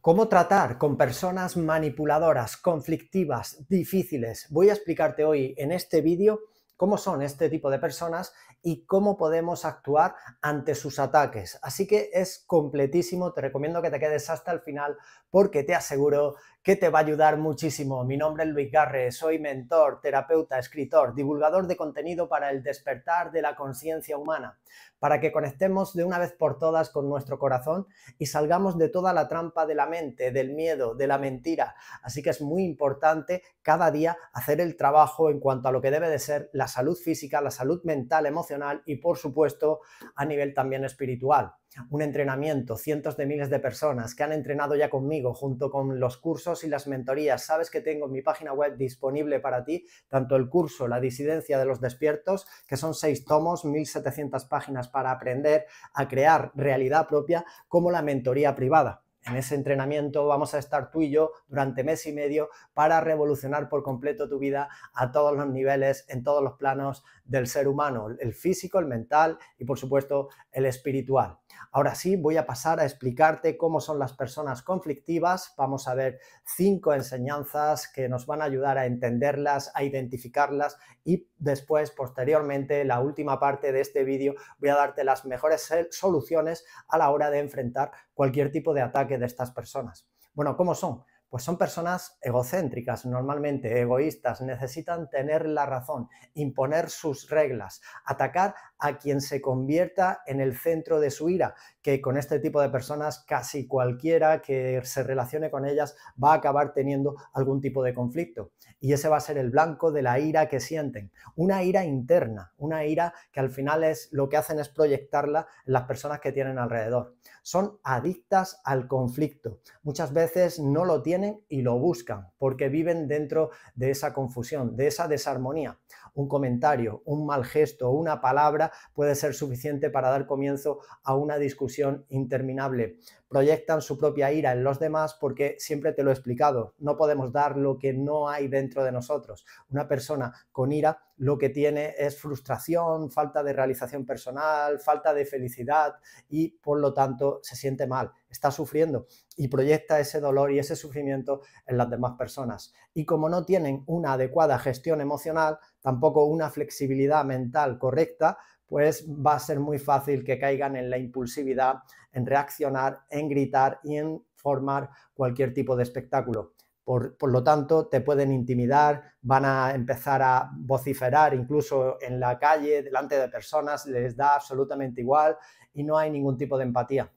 ¿Cómo tratar con personas manipuladoras, conflictivas, difíciles? Voy a explicarte hoy en este vídeo cómo son este tipo de personas y cómo podemos actuar ante sus ataques. Así que es completísimo, te recomiendo que te quedes hasta el final porque te aseguro que te va a ayudar muchísimo. Mi nombre es Luis Garre, soy mentor, terapeuta, escritor, divulgador de contenido para el despertar de la conciencia humana, para que conectemos de una vez por todas con nuestro corazón y salgamos de toda la trampa de la mente, del miedo, de la mentira. Así que es muy importante cada día hacer el trabajo en cuanto a lo que debe de ser la salud física, la salud mental, emocional y por supuesto a nivel también espiritual un entrenamiento, cientos de miles de personas que han entrenado ya conmigo junto con los cursos y las mentorías. Sabes que tengo en mi página web disponible para ti tanto el curso La disidencia de los despiertos, que son seis tomos, 1700 páginas para aprender a crear realidad propia, como la mentoría privada. En ese entrenamiento vamos a estar tú y yo durante mes y medio para revolucionar por completo tu vida a todos los niveles, en todos los planos del ser humano, el físico, el mental y por supuesto el espiritual. Ahora sí, voy a pasar a explicarte cómo son las personas conflictivas. Vamos a ver cinco enseñanzas que nos van a ayudar a entenderlas, a identificarlas y después, posteriormente, la última parte de este vídeo, voy a darte las mejores soluciones a la hora de enfrentar cualquier tipo de ataque de estas personas. Bueno, ¿cómo son? pues son personas egocéntricas, normalmente egoístas, necesitan tener la razón, imponer sus reglas, atacar a quien se convierta en el centro de su ira, que con este tipo de personas casi cualquiera que se relacione con ellas va a acabar teniendo algún tipo de conflicto. Y ese va a ser el blanco de la ira que sienten, una ira interna, una ira que al final es lo que hacen es proyectarla en las personas que tienen alrededor. Son adictas al conflicto. Muchas veces no lo tienen y lo buscan, porque viven dentro de esa confusión, de esa desarmonía un comentario, un mal gesto, una palabra puede ser suficiente para dar comienzo a una discusión interminable. Proyectan su propia ira en los demás porque siempre te lo he explicado, no podemos dar lo que no hay dentro de nosotros. Una persona con ira lo que tiene es frustración, falta de realización personal, falta de felicidad y por lo tanto se siente mal, está sufriendo y proyecta ese dolor y ese sufrimiento en las demás personas. Y como no tienen una adecuada gestión emocional, tampoco una flexibilidad mental correcta, pues va a ser muy fácil que caigan en la impulsividad, en reaccionar, en gritar y en formar cualquier tipo de espectáculo. Por, por, lo tanto, te pueden intimidar, van a empezar a vociferar incluso en la calle, delante de personas, les da absolutamente igual y no hay ningún tipo de empatía.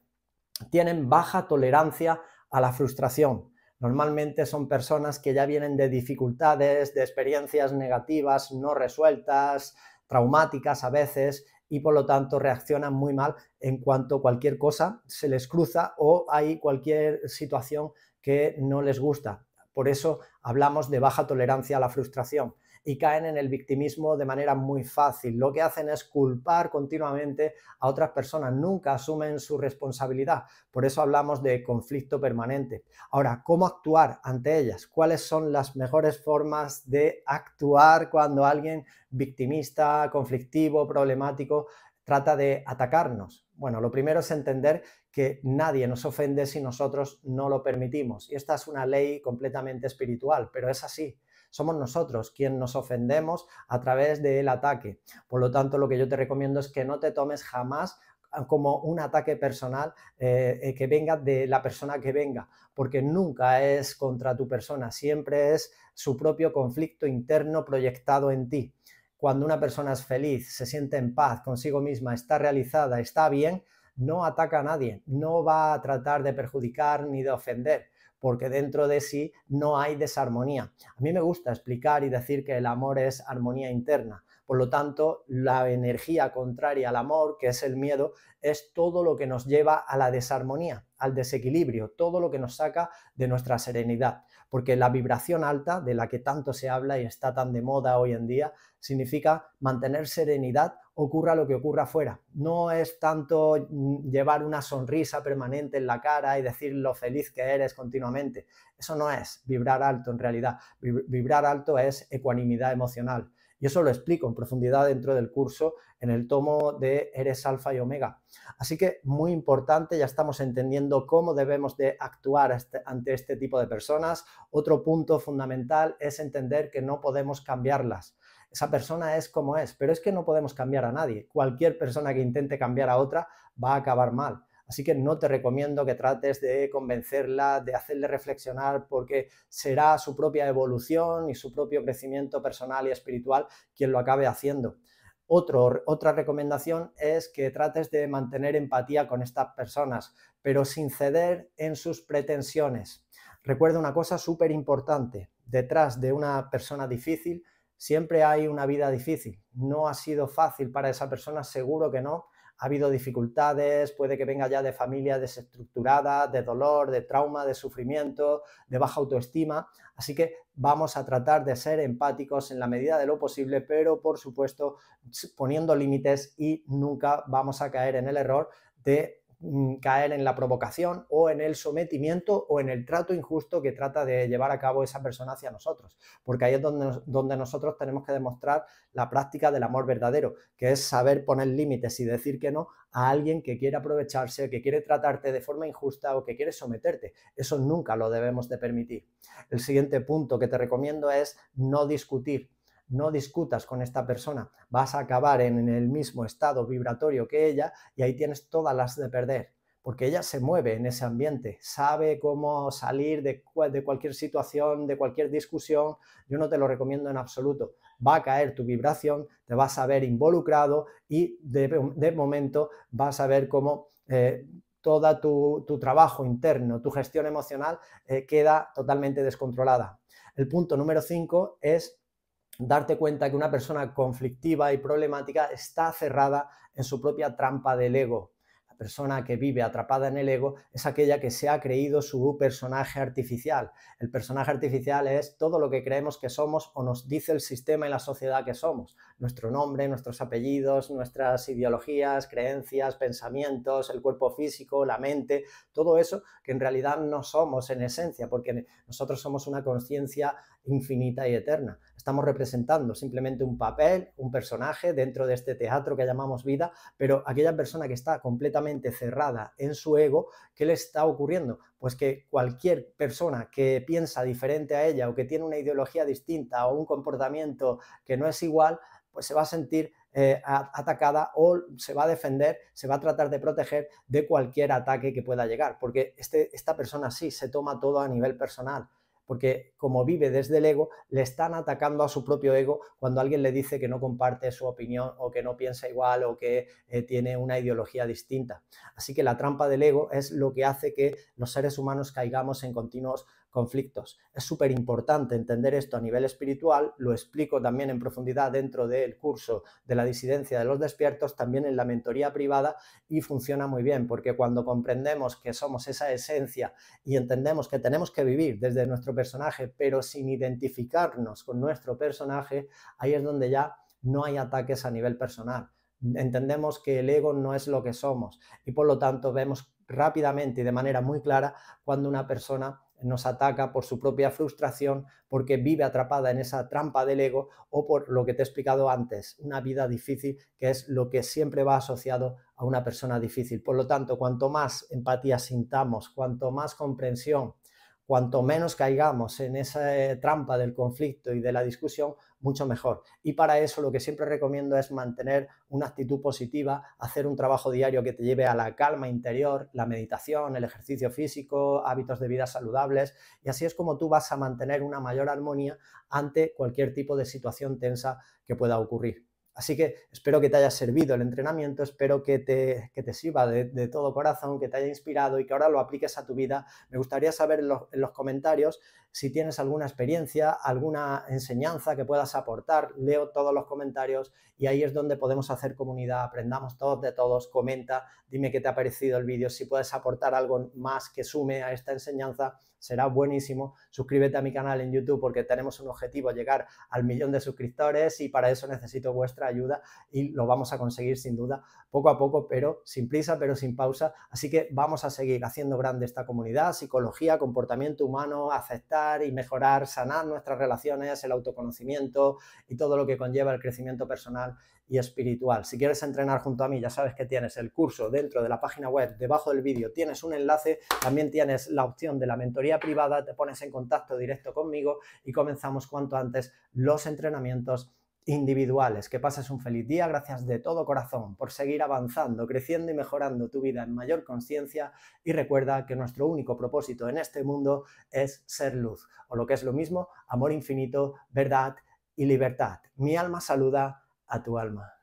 Tienen baja tolerancia a la frustración, Normalmente son personas que ya vienen de dificultades, de experiencias negativas no resueltas, traumáticas a veces, y por lo tanto reaccionan muy mal en cuanto cualquier cosa se les cruza o hay cualquier situación que no les gusta. Por eso hablamos de baja tolerancia a la frustración y caen en el victimismo de manera muy fácil. Lo que hacen es culpar continuamente a otras personas, nunca asumen su responsabilidad. Por eso hablamos de conflicto permanente. Ahora, ¿cómo actuar ante ellas? ¿Cuáles son las mejores formas de actuar cuando alguien victimista, conflictivo, problemático trata de atacarnos? Bueno, lo primero es entender que nadie nos ofende si nosotros no lo permitimos. Y esta es una ley completamente espiritual, pero es así somos nosotros quienes nos ofendemos a través del ataque. Por lo tanto, lo que yo te recomiendo es que no te tomes jamás como un ataque personal eh, eh, que venga de la persona que venga, porque nunca es contra tu persona, siempre es su propio conflicto interno proyectado en ti. Cuando una persona es feliz, se siente en paz consigo misma, está realizada, está bien, no ataca a nadie, no va a tratar de perjudicar ni de ofender porque dentro de sí no hay desarmonía. A mí me gusta explicar y decir que el amor es armonía interna. Por lo tanto, la energía contraria al amor, que es el miedo, es todo lo que nos lleva a la desarmonía, al desequilibrio, todo lo que nos saca de nuestra serenidad porque la vibración alta, de la que tanto se habla y está tan de moda hoy en día, significa mantener serenidad, ocurra lo que ocurra afuera. No es tanto mm, llevar una sonrisa permanente en la cara y decir lo feliz que eres continuamente. Eso no es vibrar alto en realidad. Vibrar alto es ecuanimidad emocional. Y eso lo explico en profundidad dentro del curso en el tomo de Eres Alfa y Omega. Así que muy importante, ya estamos entendiendo cómo debemos de actuar este, ante este tipo de personas. Otro punto fundamental es entender que no podemos cambiarlas esa persona es como es, pero es que no podemos cambiar a nadie. Cualquier persona que intente cambiar a otra va a acabar mal. Así que no te recomiendo que trates de convencerla, de hacerle reflexionar, porque será su propia evolución y su propio crecimiento personal y espiritual quien lo acabe haciendo. otra recomendación es que trates de mantener empatía con estas personas, pero sin ceder en sus pretensiones. Recuerda una cosa súper importante, detrás de una persona difícil siempre hay una vida difícil. No ha sido fácil para esa persona, seguro que no, ha habido dificultades, puede que venga ya de familia desestructurada, de dolor, de trauma, de sufrimiento, de baja autoestima. Así que vamos a tratar de ser empáticos en la medida de lo posible, pero por supuesto poniendo límites y nunca vamos a caer en el error de Mm, caer en la provocación o en el sometimiento o en el trato injusto que trata de llevar a cabo esa persona hacia nosotros, porque ahí es donde, donde nosotros tenemos que demostrar la práctica del amor verdadero, que es saber poner límites y decir que no a alguien que quiere aprovecharse, que quiere tratarte de forma injusta o que quiere someterte. Eso nunca lo debemos de permitir. El siguiente punto que te recomiendo es no discutir no discutas con esta persona, vas a acabar en el mismo estado vibratorio que ella y ahí tienes todas las de perder, porque ella se mueve en ese ambiente, sabe cómo salir de, cualquier situación, de cualquier discusión, yo no te lo recomiendo en absoluto, va a caer tu vibración, te vas a ver involucrado y de, momento vas a ver cómo... Eh, todo tu, trabajo interno, tu gestión emocional eh, queda totalmente descontrolada. El punto número 5 es darte cuenta que una persona conflictiva y problemática está cerrada en su propia trampa del ego. La persona que vive atrapada en el ego es aquella que se ha creído su personaje artificial. El personaje artificial es todo lo que creemos que somos o nos dice el sistema y la sociedad que somos. Nuestro nombre, nuestros apellidos, nuestras ideologías, creencias, pensamientos, el cuerpo físico, la mente, todo eso que en realidad no somos en esencia, porque nosotros somos una conciencia infinita y eterna estamos representando simplemente un papel, un personaje dentro de este teatro que llamamos vida, pero aquella persona que está completamente cerrada en su ego, ¿qué le está ocurriendo? Pues que cualquier persona que piensa diferente a ella o que tiene una ideología distinta o un comportamiento que no es igual, pues se va a sentir eh, atacada o se va a defender, se va a tratar de proteger de cualquier ataque que pueda llegar, porque este, esta persona sí se toma todo a nivel personal porque como vive desde el ego, le están atacando a su propio ego cuando alguien le dice que no comparte su opinión o que no piensa igual o que eh, tiene una ideología distinta. Así que la trampa del ego es lo que hace que los seres humanos caigamos en continuos conflictos. Es súper importante entender esto a nivel espiritual, lo explico también en profundidad dentro del curso de la disidencia de los despiertos, también en la mentoría privada y funciona muy bien porque cuando comprendemos que somos esa esencia y entendemos que tenemos que vivir desde nuestro personaje, pero sin identificarnos con nuestro personaje, ahí es donde ya no hay ataques a nivel personal. Entendemos que el ego no es lo que somos y por lo tanto vemos rápidamente y de manera muy clara cuando una persona nos ataca por su propia frustración, porque vive atrapada en esa trampa del ego o por lo que te he explicado antes, una vida difícil, que es lo que siempre va asociado a una persona difícil. Por lo tanto, cuanto más empatía sintamos, cuanto más comprensión cuanto menos caigamos en esa eh, trampa del conflicto y de la discusión, mucho mejor. Y para eso lo que siempre recomiendo es mantener una actitud positiva, hacer un trabajo diario que te lleve a la calma interior, la meditación, el ejercicio físico, hábitos de vida saludables. Y así es como tú vas a mantener una mayor armonía ante cualquier tipo de situación tensa que pueda ocurrir. Así que espero que te haya servido el entrenamiento, espero que te, que te sirva de, todo corazón, que te haya inspirado y que ahora lo apliques a tu vida. Me gustaría saber en los, en los comentarios si tienes alguna experiencia, alguna enseñanza que puedas aportar, leo todos los comentarios y ahí es donde podemos hacer comunidad, aprendamos todos de todos, comenta, dime qué te ha parecido el vídeo, si puedes aportar algo más que sume a esta enseñanza, será buenísimo. Suscríbete a mi canal en YouTube porque tenemos un objetivo, llegar al millón de suscriptores y para eso necesito vuestra ayuda y lo vamos a conseguir sin duda poco a poco, pero sin prisa, pero sin pausa. Así que vamos a seguir haciendo grande esta comunidad, psicología, comportamiento humano, aceptar y mejorar, sanar nuestras relaciones, el autoconocimiento y todo lo que conlleva el crecimiento personal y espiritual. Si quieres entrenar junto a mí, ya sabes que tienes el curso dentro de la página web, debajo del vídeo tienes un enlace, también tienes la opción de la mentoría privada, te pones en contacto directo conmigo y comenzamos cuanto antes los entrenamientos individuales. Que pases un feliz día, gracias de todo corazón por seguir avanzando, creciendo y mejorando tu vida en mayor conciencia y recuerda que nuestro único propósito en este mundo es ser luz, o lo que es lo mismo, amor infinito, verdad y libertad. Mi alma saluda a tu alma.